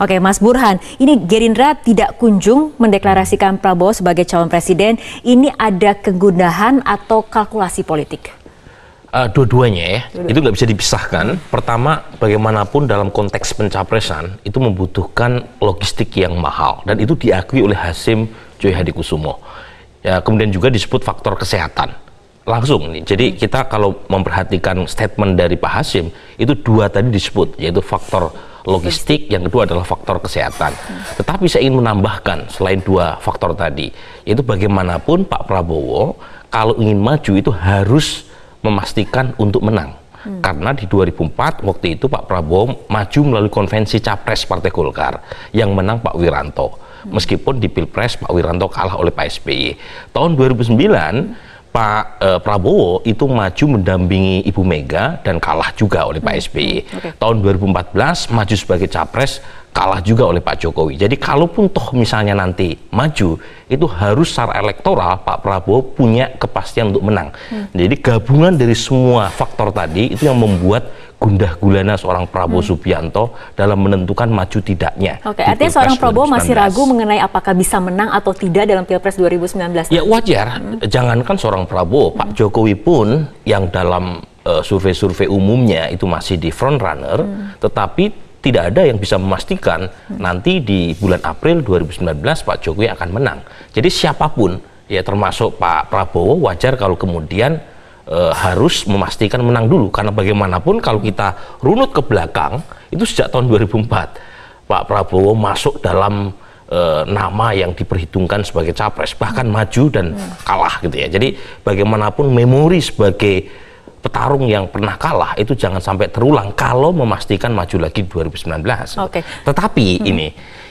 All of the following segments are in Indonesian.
Oke, Mas Burhan, ini Gerindra tidak kunjung mendeklarasikan Prabowo sebagai calon presiden. Ini ada kegundahan atau kalkulasi politik? Uh, dua-duanya ya, Dua itu nggak bisa dipisahkan. Pertama, bagaimanapun dalam konteks pencapresan itu membutuhkan logistik yang mahal dan itu diakui oleh Hasim Joy Hadi Ya, kemudian juga disebut faktor kesehatan langsung nih. Jadi kita kalau memperhatikan statement dari Pak Hasim itu dua tadi disebut yaitu faktor logistik, yang kedua adalah faktor kesehatan. Tetapi saya ingin menambahkan selain dua faktor tadi, yaitu bagaimanapun Pak Prabowo kalau ingin maju itu harus memastikan untuk menang. Hmm. Karena di 2004 waktu itu Pak Prabowo maju melalui konvensi capres Partai Golkar yang menang Pak Wiranto. Meskipun di Pilpres Pak Wiranto kalah oleh Pak SBY. Tahun 2009 Pak e, Prabowo itu maju mendampingi Ibu Mega dan kalah juga oleh Pak SBY. Hmm, okay. Tahun 2014 maju sebagai capres kalah juga oleh Pak Jokowi. Jadi kalaupun toh misalnya nanti maju, itu harus secara elektoral Pak Prabowo punya kepastian untuk menang. Hmm. Jadi gabungan dari semua faktor tadi itu yang membuat gundah gulana seorang Prabowo hmm. Subianto dalam menentukan maju tidaknya. Oke, artinya seorang Prabowo 2019. masih ragu mengenai apakah bisa menang atau tidak dalam Pilpres 2019. Ya wajar, hmm. jangankan seorang Prabowo, hmm. Pak Jokowi pun yang dalam eh, survei-survei uh, umumnya itu masih di front runner, hmm. tetapi tidak ada yang bisa memastikan nanti di bulan April 2019 Pak Jokowi akan menang. Jadi siapapun ya termasuk Pak Prabowo wajar kalau kemudian e, harus memastikan menang dulu karena bagaimanapun kalau kita runut ke belakang itu sejak tahun 2004 Pak Prabowo masuk dalam e, nama yang diperhitungkan sebagai capres bahkan maju dan kalah gitu ya. Jadi bagaimanapun memori sebagai petarung yang pernah kalah itu jangan sampai terulang kalau memastikan maju lagi 2019. Oke. Okay. Tetapi hmm. ini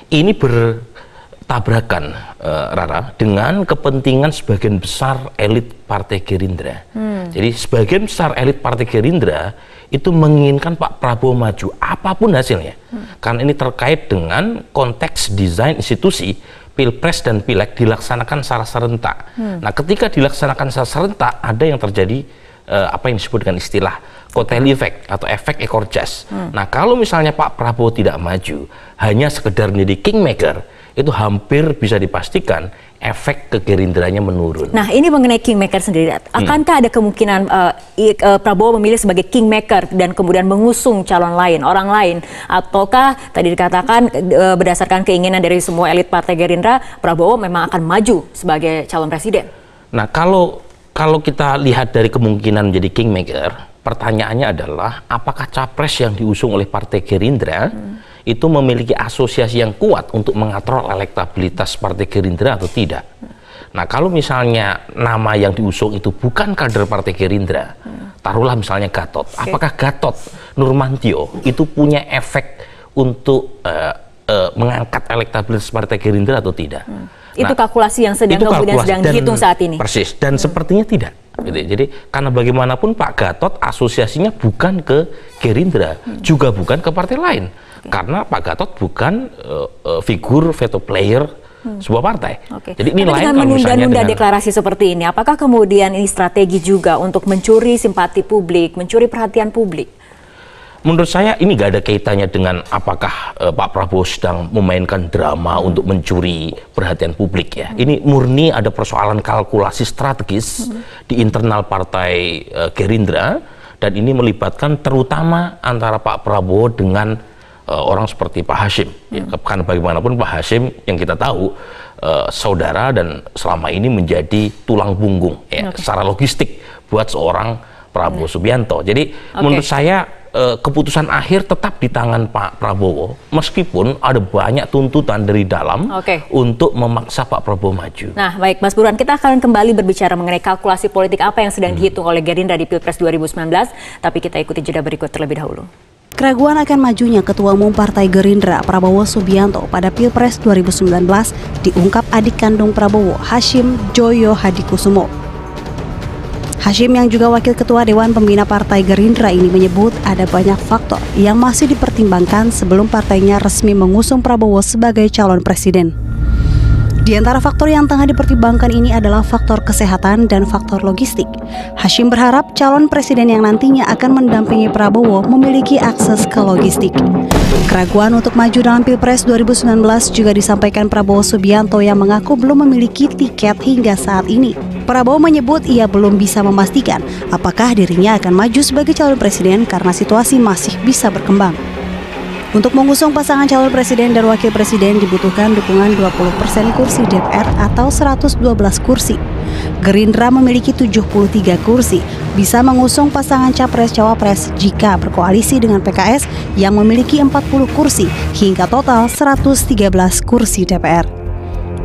ini bertabrakan uh, Rara dengan kepentingan sebagian besar elit Partai Gerindra. Hmm. Jadi sebagian besar elit Partai Gerindra itu menginginkan Pak Prabowo maju apapun hasilnya. Hmm. Karena ini terkait dengan konteks desain institusi pilpres dan pileg dilaksanakan secara serentak. Hmm. Nah, ketika dilaksanakan secara serentak ada yang terjadi uh, apa yang disebut dengan istilah kotel effect atau efek ekor jas. Hmm. Nah, kalau misalnya Pak Prabowo tidak maju, hanya sekedar menjadi kingmaker, itu hampir bisa dipastikan efek ke menurun. Nah, ini mengenai kingmaker sendiri. Akankah hmm. ada kemungkinan uh, I, uh, Prabowo memilih sebagai kingmaker dan kemudian mengusung calon lain, orang lain, ataukah tadi dikatakan uh, berdasarkan keinginan dari semua elit Partai Gerindra, Prabowo memang akan maju sebagai calon presiden? Nah, kalau kalau kita lihat dari kemungkinan menjadi kingmaker, pertanyaannya adalah apakah capres yang diusung oleh Partai Gerindra hmm. itu memiliki asosiasi yang kuat untuk mengatrol elektabilitas Partai Gerindra atau tidak? Hmm. Nah, kalau misalnya nama yang diusung itu bukan kader Partai Gerindra, hmm. taruhlah misalnya Gatot. Apakah Gatot Nurmantio itu punya efek untuk uh, uh, mengangkat elektabilitas Partai Gerindra atau tidak? Hmm Nah, itu kalkulasi yang sedang kemudian sedang dan, dihitung saat ini. Persis. Dan hmm. sepertinya tidak. Gitu. Jadi karena bagaimanapun Pak Gatot asosiasinya bukan ke Gerindra, hmm. juga bukan ke partai lain. Hmm. Karena Pak Gatot bukan uh, uh, figur veto player hmm. sebuah partai. Okay. Jadi ini lain kalau menunda-nunda deklarasi seperti ini, apakah kemudian ini strategi juga untuk mencuri simpati publik, mencuri perhatian publik? menurut saya ini gak ada kaitannya dengan apakah uh, Pak Prabowo sedang memainkan drama untuk mencuri perhatian publik ya. Hmm. Ini murni ada persoalan kalkulasi strategis hmm. di internal partai uh, Gerindra dan ini melibatkan terutama antara Pak Prabowo dengan uh, orang seperti Pak Hashim. Ya, hmm. Ya, kan bagaimanapun Pak Hashim yang kita tahu uh, saudara dan selama ini menjadi tulang punggung ya, okay. secara logistik buat seorang Prabowo ya. Subianto. Jadi okay. menurut saya eh, keputusan akhir tetap di tangan Pak Prabowo, meskipun ada banyak tuntutan dari dalam okay. untuk memaksa Pak Prabowo maju. Nah, baik Mas Buruan, kita akan kembali berbicara mengenai kalkulasi politik apa yang sedang hmm. dihitung oleh Gerindra di Pilpres 2019, tapi kita ikuti jeda berikut terlebih dahulu. Keraguan akan majunya Ketua Umum Partai Gerindra Prabowo Subianto pada Pilpres 2019 diungkap adik kandung Prabowo Hashim Joyo Hadikusumo. Hashim yang juga wakil ketua Dewan Pembina Partai Gerindra ini menyebut ada banyak faktor yang masih dipertimbangkan sebelum partainya resmi mengusung Prabowo sebagai calon presiden. Di antara faktor yang tengah dipertimbangkan ini adalah faktor kesehatan dan faktor logistik. Hashim berharap calon presiden yang nantinya akan mendampingi Prabowo memiliki akses ke logistik. Keraguan untuk maju dalam Pilpres 2019 juga disampaikan Prabowo Subianto yang mengaku belum memiliki tiket hingga saat ini. Prabowo menyebut ia belum bisa memastikan apakah dirinya akan maju sebagai calon presiden karena situasi masih bisa berkembang. Untuk mengusung pasangan calon presiden dan wakil presiden dibutuhkan dukungan 20% kursi DPR atau 112 kursi. Gerindra memiliki 73 kursi, bisa mengusung pasangan capres-cawapres jika berkoalisi dengan PKS yang memiliki 40 kursi hingga total 113 kursi DPR.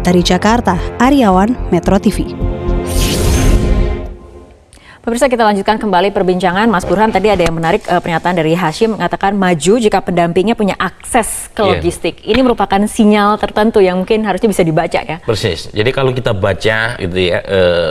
Dari Jakarta, Ariawan, Metro TV. Pemirsa kita lanjutkan kembali perbincangan Mas Burhan tadi ada yang menarik uh, pernyataan dari Hashim mengatakan maju jika pendampingnya punya akses ke iya. logistik. Yeah. Ini merupakan sinyal tertentu yang mungkin harusnya bisa dibaca ya. Persis. Jadi kalau kita baca itu ya uh,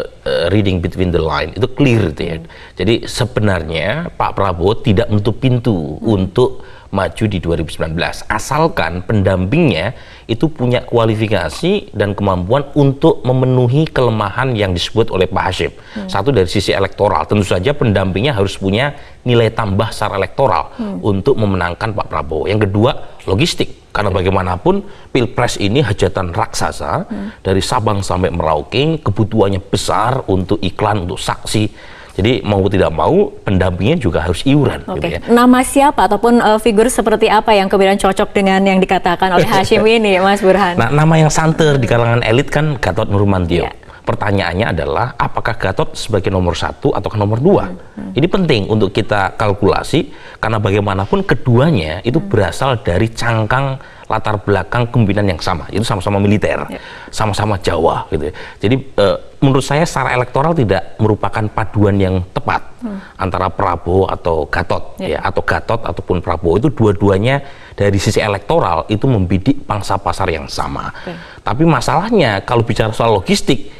reading between the line itu clear tuh gitu ya. Jadi sebenarnya Pak Prabowo tidak menutup pintu hmm. untuk maju di 2019 asalkan pendampingnya itu punya kualifikasi dan kemampuan untuk memenuhi kelemahan yang disebut oleh Pak Hashim. Hmm. Satu dari sisi elektoral, tentu saja pendampingnya harus punya nilai tambah secara elektoral hmm. untuk memenangkan Pak Prabowo. Yang kedua, logistik karena bagaimanapun pilpres ini hajatan raksasa hmm. dari Sabang sampai Merauke kebutuhannya besar untuk iklan untuk saksi jadi mau tidak mau pendampingnya juga harus iuran. Okay. Gitu ya. Nama siapa ataupun uh, figur seperti apa yang kemudian cocok dengan yang dikatakan oleh Hashim ini, Mas Burhan? Nah, nama yang santer di kalangan elit kan Gatot Nurmantio. Yeah. Pertanyaannya adalah apakah Gatot sebagai nomor satu atau nomor dua? Hmm. hmm. Ini penting untuk kita kalkulasi karena bagaimanapun keduanya itu hmm. berasal dari cangkang latar belakang kemimpinan yang sama, itu sama-sama militer, ya. sama-sama ya. Jawa gitu. Ya. Jadi e, menurut saya secara elektoral tidak merupakan paduan yang tepat hmm. antara Prabowo atau Gatot ya. ya atau Gatot ataupun Prabowo itu dua-duanya dari sisi elektoral itu membidik pangsa pasar yang sama. Oke. Tapi masalahnya kalau bicara soal logistik,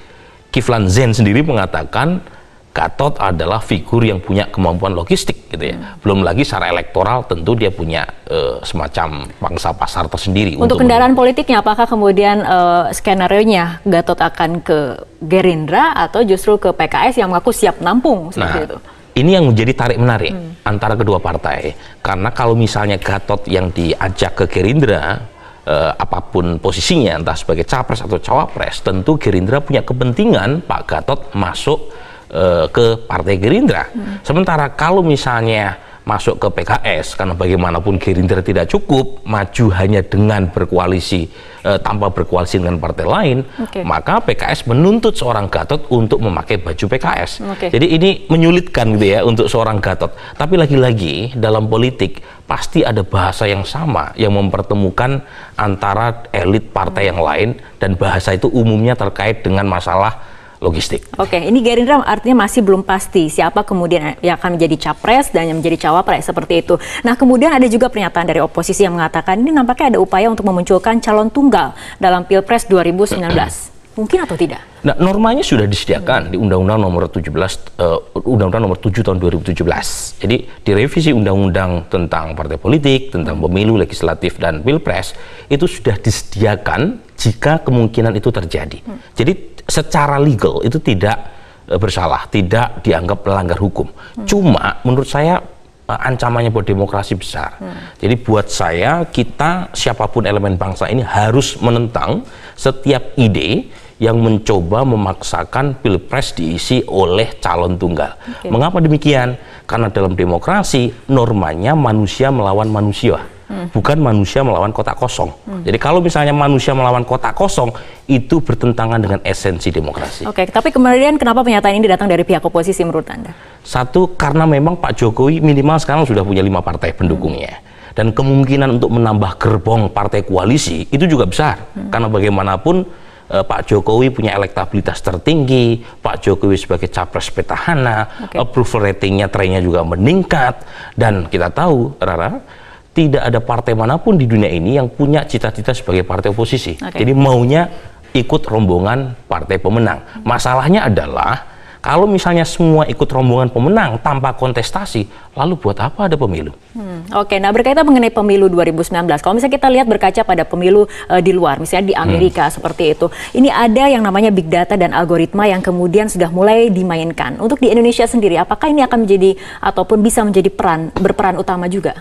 Kiflan Zen sendiri mengatakan Gatot adalah figur yang punya kemampuan logistik gitu ya. Hmm. Belum lagi secara elektoral tentu dia punya e, semacam bangsa pasar tersendiri. Untuk, untuk kendaraan politiknya apakah kemudian e, skenario-nya Gatot akan ke Gerindra atau justru ke PKS yang mengaku siap nampung seperti nah, itu? Ini yang menjadi tarik menarik hmm. antara kedua partai. Karena kalau misalnya Gatot yang diajak ke Gerindra eh, apapun posisinya entah sebagai capres atau cawapres, tentu Gerindra punya kepentingan Pak Gatot masuk Eh, ke Partai Gerindra. Hmm. Sementara kalau misalnya masuk ke PKS karena bagaimanapun Gerindra tidak cukup maju hanya dengan berkoalisi e, tanpa berkoalisi dengan partai lain okay. maka PKS menuntut seorang Gatot untuk memakai baju PKS okay. jadi ini menyulitkan gitu ya untuk seorang Gatot tapi lagi-lagi dalam politik pasti ada bahasa yang sama yang mempertemukan antara elit partai yang lain dan bahasa itu umumnya terkait dengan masalah logistik. Oke, ini Gerindra artinya masih belum pasti siapa kemudian yang akan menjadi capres dan yang menjadi cawapres seperti itu. Nah, kemudian ada juga pernyataan dari oposisi yang mengatakan ini nampaknya ada upaya untuk memunculkan calon tunggal dalam Pilpres 2019. Mungkin atau tidak? Nah, normanya sudah disediakan hmm. di Undang-Undang Nomor 17 undang eh, Undang-Undang Nomor 7 tahun 2017. Jadi direvisi Undang-Undang tentang partai politik, tentang pemilu legislatif dan pilpres itu sudah disediakan jika kemungkinan itu terjadi. Hmm. Jadi secara legal itu tidak eh, bersalah, tidak dianggap melanggar hukum. Hmm. Cuma menurut saya eh, ancamannya buat demokrasi besar. Hmm. Jadi buat saya kita siapapun elemen bangsa ini harus menentang setiap ide yang mencoba memaksakan pilpres diisi oleh calon tunggal. Okay. Mengapa demikian? Karena dalam demokrasi normanya manusia melawan manusia hmm. bukan manusia melawan kotak kosong. Hmm. Jadi kalau misalnya manusia melawan kotak kosong itu bertentangan dengan esensi demokrasi. Oke, okay, tapi kemudian kenapa pernyataan ini datang dari pihak oposisi menurut Anda? Satu karena memang Pak Jokowi minimal sekarang sudah punya lima partai pendukungnya. Hmm dan kemungkinan untuk menambah gerbong partai koalisi itu juga besar hmm. karena bagaimanapun eh, Pak Jokowi punya elektabilitas tertinggi, Pak Jokowi sebagai capres petahana, okay. approval ratingnya trennya juga meningkat dan kita tahu Rara tidak ada partai manapun di dunia ini yang punya cita-cita sebagai partai oposisi. Okay. Jadi maunya ikut rombongan partai pemenang. Masalahnya adalah kalau misalnya semua ikut rombongan pemenang tanpa kontestasi, lalu buat apa ada pemilu? Hmm, Oke, okay. nah berkaitan mengenai pemilu 2019, kalau misalnya kita lihat berkaca pada pemilu uh, di luar, misalnya di hmm. Amerika hmm. seperti itu, ini ada yang namanya big data dan algoritma yang kemudian sudah mulai dimainkan. Untuk di Indonesia sendiri, apakah ini akan menjadi ataupun bisa menjadi peran berperan utama juga?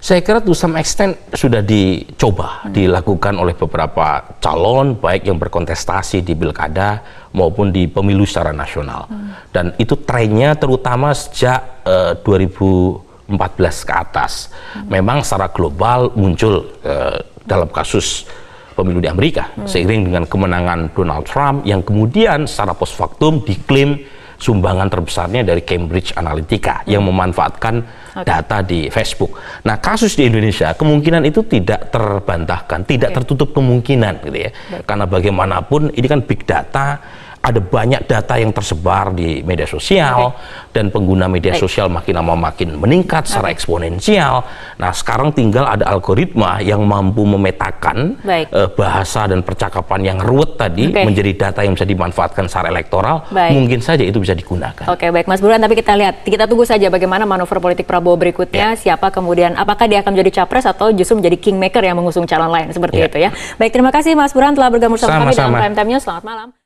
Saya kira to some extent sudah dicoba hmm. dilakukan oleh beberapa calon baik yang berkontestasi di pilkada maupun di pemilu secara nasional. Hmm. Dan itu trennya terutama sejak uh, eh, 2014 ke atas. Hmm. Memang secara global muncul uh, dalam kasus pemilu di Amerika hmm. seiring dengan kemenangan Donald Trump yang kemudian secara post factum diklaim sumbangan terbesarnya dari Cambridge Analytica hmm. yang memanfaatkan okay. data di Facebook. Nah, kasus di Indonesia kemungkinan itu tidak terbantahkan, tidak okay. tertutup kemungkinan gitu ya. Baik. Karena bagaimanapun ini kan big data ada banyak data yang tersebar di media sosial okay. dan pengguna media sosial makin lama makin meningkat secara okay. eksponensial. Nah, sekarang tinggal ada algoritma yang mampu memetakan Baik. Uh, bahasa dan percakapan yang ruwet tadi okay. menjadi data yang bisa dimanfaatkan secara elektoral. Baik. Mungkin saja itu bisa digunakan. Oke, okay, baik Mas Burhan, tapi kita lihat kita tunggu saja bagaimana manuver politik Prabowo berikutnya, yeah. siapa kemudian apakah dia akan menjadi capres atau justru menjadi kingmaker yang mengusung calon lain seperti yeah. itu ya. Baik, terima kasih Mas Burhan telah bergabung bersama Sama -sama. kami dalam Prime Time News. Selamat malam.